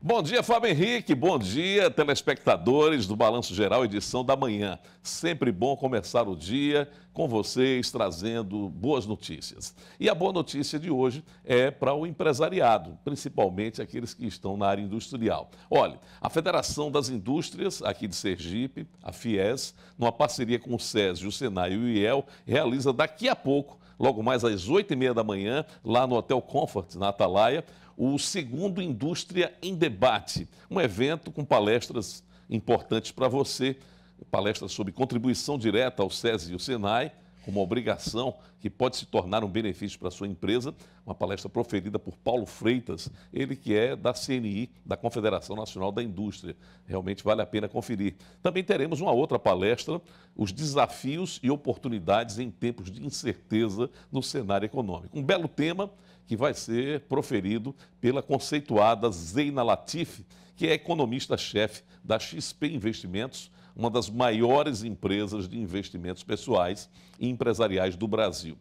Bom dia, Fábio Henrique. Bom dia, telespectadores do Balanço Geral, edição da manhã. Sempre bom começar o dia com vocês trazendo boas notícias. E a boa notícia de hoje é para o empresariado, principalmente aqueles que estão na área industrial. Olha, a Federação das Indústrias aqui de Sergipe, a FIES, numa parceria com o SESI, o Senai e o IEL, realiza daqui a pouco logo mais às 8h30 da manhã, lá no Hotel Comfort, na Atalaia, o segundo Indústria em Debate, um evento com palestras importantes para você, palestras sobre contribuição direta ao SESI e ao SENAI, como obrigação que pode se tornar um benefício para a sua empresa, uma palestra proferida por Paulo Freitas, ele que é da CNI, da Confederação Nacional da Indústria. Realmente vale a pena conferir. Também teremos uma outra palestra, os desafios e oportunidades em tempos de incerteza no cenário econômico. Um belo tema que vai ser proferido pela conceituada Zeina Latif, que é economista-chefe da XP Investimentos, uma das maiores empresas de investimentos pessoais e empresariais do Brasil. Brasil.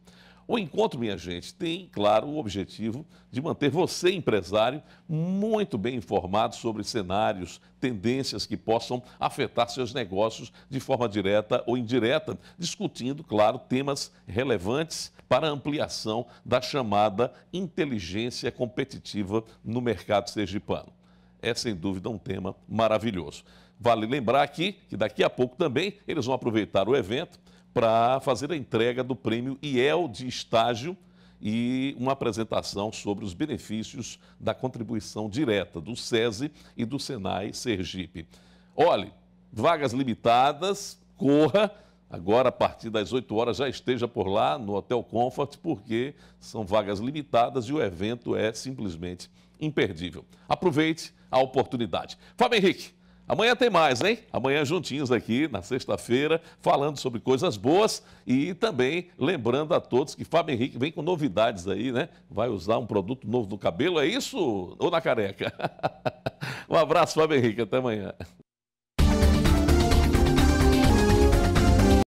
O encontro, minha gente, tem, claro, o objetivo de manter você, empresário, muito bem informado sobre cenários, tendências que possam afetar seus negócios de forma direta ou indireta, discutindo, claro, temas relevantes para a ampliação da chamada inteligência competitiva no mercado sergipano é sem dúvida um tema maravilhoso. Vale lembrar aqui que daqui a pouco também eles vão aproveitar o evento para fazer a entrega do prêmio IEL de estágio e uma apresentação sobre os benefícios da contribuição direta do SESI e do Senai Sergipe. Olhe, vagas limitadas, corra! agora a partir das 8 horas já esteja por lá no Hotel Comfort, porque são vagas limitadas e o evento é simplesmente imperdível. Aproveite a oportunidade. Fábio Henrique, amanhã tem mais, hein? Amanhã juntinhos aqui na sexta-feira, falando sobre coisas boas e também lembrando a todos que Fábio Henrique vem com novidades aí, né? Vai usar um produto novo no cabelo, é isso? Ou na careca? um abraço, Fábio Henrique, até amanhã.